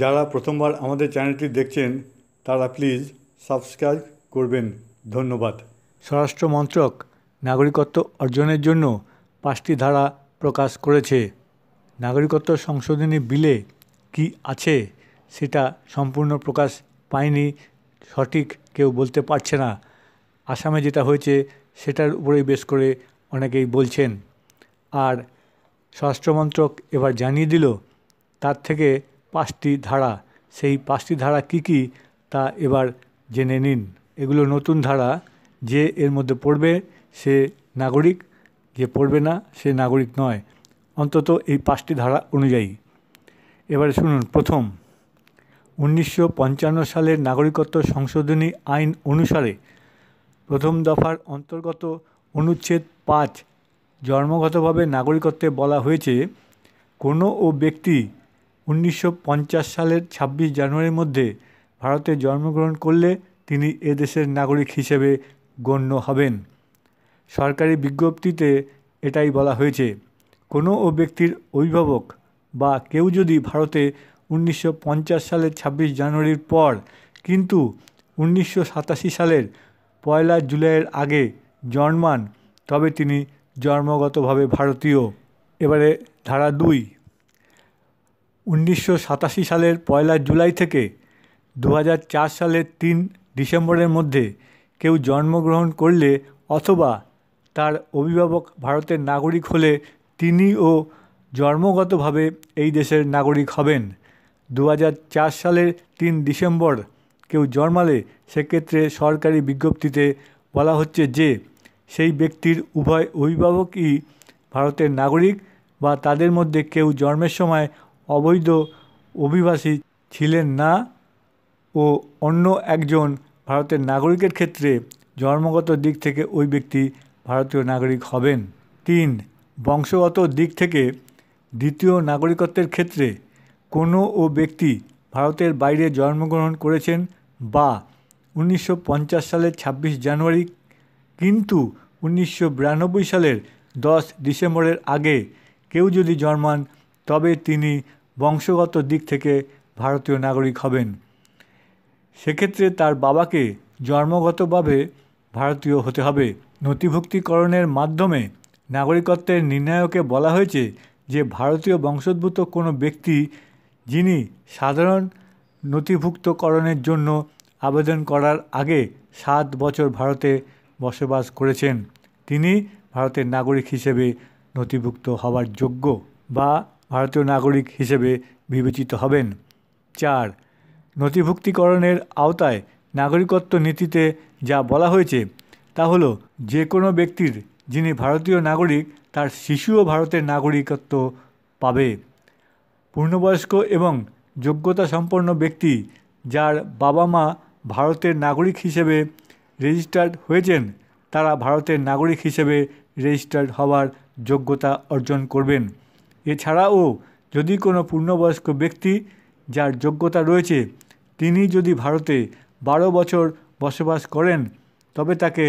যারা প্রথমবার আমাদের চ্যানেলটি দেখছেন তারা প্লিজ সাবস্ক্রাইব করবেন ধন্যবাদ স্বরাষ্ট্র মন্ত্রক নাগরিকত্ব অর্জনের জন্য পাঁচটি ধারা প্রকাশ করেছে নাগরিকত্ব সংশোধনী বিলে কি আছে সেটা সম্পূর্ণ প্রকাশ পায়নি সঠিক কেউ বলতে পারছে না আসামে যেটা হয়েছে সেটার উপরেই বেশ করে অনেকেই বলছেন আর স্বরাষ্ট্রমন্ত্রক এবার জানিয়ে দিল তার থেকে পাঁচটি ধারা সেই পাঁচটি ধারা কি কি তা এবার জেনে নিন এগুলো নতুন ধারা যে এর মধ্যে পড়বে সে নাগরিক যে পড়বে না সে নাগরিক নয় অন্তত এই পাঁচটি ধারা অনুযায়ী এবারে শুনুন প্রথম উনিশশো সালের নাগরিকত্ব সংশোধনী আইন অনুসারে প্রথম দফার অন্তর্গত অনুচ্ছেদ পাঁচ জন্মগতভাবে নাগরিকত্বে বলা হয়েছে কোনো ও ব্যক্তি উনিশশো সালের ২৬ জানুয়ারির মধ্যে ভারতে জন্মগ্রহণ করলে তিনি এদেশের নাগরিক হিসেবে গণ্য হবেন সরকারি বিজ্ঞপ্তিতে এটাই বলা হয়েছে কোনো ও ব্যক্তির অভিভাবক বা কেউ যদি ভারতে উনিশশো সালের ২৬ জানুয়ারির পর কিন্তু উনিশশো সালের পয়লা জুলাইয়ের আগে জন্মান তবে তিনি জন্মগতভাবে ভারতীয় এবারে ধারা দুই উনিশশো সাতাশি সালের পয়লা জুলাই থেকে দু সালের তিন ডিসেম্বরের মধ্যে কেউ জন্মগ্রহণ করলে অথবা তার অভিভাবক ভারতের নাগরিক হলে তিনিও জন্মগতভাবে এই দেশের নাগরিক হবেন দু সালের তিন ডিসেম্বর কেউ জন্মালে সেক্ষেত্রে সরকারি বিজ্ঞপ্তিতে বলা হচ্ছে যে সেই ব্যক্তির উভয় অভিভাবকই ভারতের নাগরিক বা তাদের মধ্যে কেউ জন্মের সময় অবৈধ অভিবাসী ছিলেন না ও অন্য একজন ভারতের নাগরিকের ক্ষেত্রে জন্মগত দিক থেকে ওই ব্যক্তি ভারতীয় নাগরিক হবেন তিন বংশগত দিক থেকে দ্বিতীয় নাগরিকত্বের ক্ষেত্রে কোনো ও ব্যক্তি ভারতের বাইরে জন্মগ্রহণ করেছেন বা উনিশশো সালের ২৬ জানুয়ারি কিন্তু উনিশশো সালের দশ ডিসেম্বরের আগে কেউ যদি জন্মান তবে তিনি বংশগত দিক থেকে ভারতীয় নাগরিক হবেন সেক্ষেত্রে তার বাবাকে জন্মগতভাবে ভারতীয় হতে হবে নথিভুক্তিকরণের মাধ্যমে নাগরিকত্বের নির্ণায়কে বলা হয়েছে যে ভারতীয় বংশোদ্ভূত কোনো ব্যক্তি যিনি সাধারণ নথিভুক্তকরণের জন্য আবেদন করার আগে সাত বছর ভারতে বসবাস করেছেন তিনি ভারতের নাগরিক হিসেবে নথিভুক্ত হওয়ার যোগ্য বা ভারতীয় নাগরিক হিসেবে বিবেচিত হবেন চার নথিভুক্তিকরণের আওতায় নাগরিকত্ব নীতিতে যা বলা হয়েছে তা হলো যে কোনো ব্যক্তির যিনি ভারতীয় নাগরিক তার শিশুও ভারতের নাগরিকত্ব পাবে পূর্ণবয়স্ক এবং যোগ্যতা সম্পন্ন ব্যক্তি যার বাবা মা ভারতের নাগরিক হিসেবে রেজিস্টার্ড হয়েছেন তারা ভারতের নাগরিক হিসেবে রেজিস্টার্ড হওয়ার যোগ্যতা অর্জন করবেন এছাড়াও যদি কোনো পূর্ণবয়স্ক ব্যক্তি যার যোগ্যতা রয়েছে তিনি যদি ভারতে বারো বছর বসবাস করেন তবে তাকে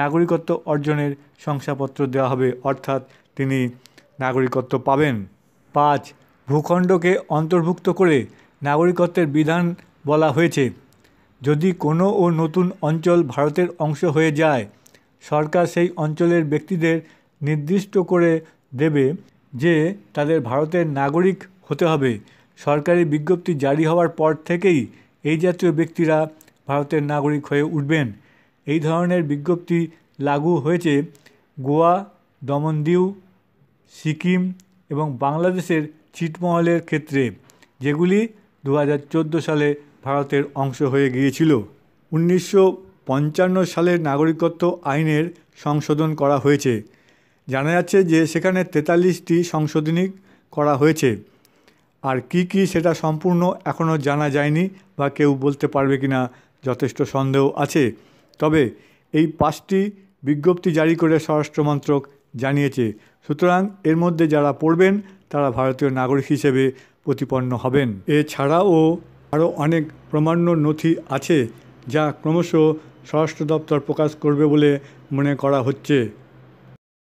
নাগরিকত্ব অর্জনের শংসাপত্র দেওয়া হবে অর্থাৎ তিনি নাগরিকত্ব পাবেন পাঁচ ভূখণ্ডকে অন্তর্ভুক্ত করে নাগরিকত্বের বিধান বলা হয়েছে যদি কোনো ও নতুন অঞ্চল ভারতের অংশ হয়ে যায় সরকার সেই অঞ্চলের ব্যক্তিদের নির্দিষ্ট করে দেবে যে তাদের ভারতের নাগরিক হতে হবে সরকারি বিজ্ঞপ্তি জারি হওয়ার পর থেকেই এই জাতীয় ব্যক্তিরা ভারতের নাগরিক হয়ে উঠবেন এই ধরনের বিজ্ঞপ্তি লাগু হয়েছে গোয়া দমনদিউ সিকিম এবং বাংলাদেশের ছিটমহলের ক্ষেত্রে যেগুলি দু সালে ভারতের অংশ হয়ে গিয়েছিল উনিশশো সালের নাগরিকত্ব আইনের সংশোধন করা হয়েছে জানা যাচ্ছে যে সেখানে তেতাল্লিশটি সংশোধনী করা হয়েছে আর কি কি সেটা সম্পূর্ণ এখনও জানা যায়নি বা কেউ বলতে পারবে কি না যথেষ্ট সন্দেহ আছে তবে এই পাঁচটি বিজ্ঞপ্তি জারি করে স্বরাষ্ট্র মন্ত্রক জানিয়েছে সুতরাং এর মধ্যে যারা পড়বেন তারা ভারতীয় নাগরিক হিসেবে প্রতিপন্ন হবেন এছাড়াও আরও অনেক প্রমাণ্য নথি আছে যা ক্রমশ স্বরাষ্ট্র দপ্তর প্রকাশ করবে বলে মনে করা হচ্ছে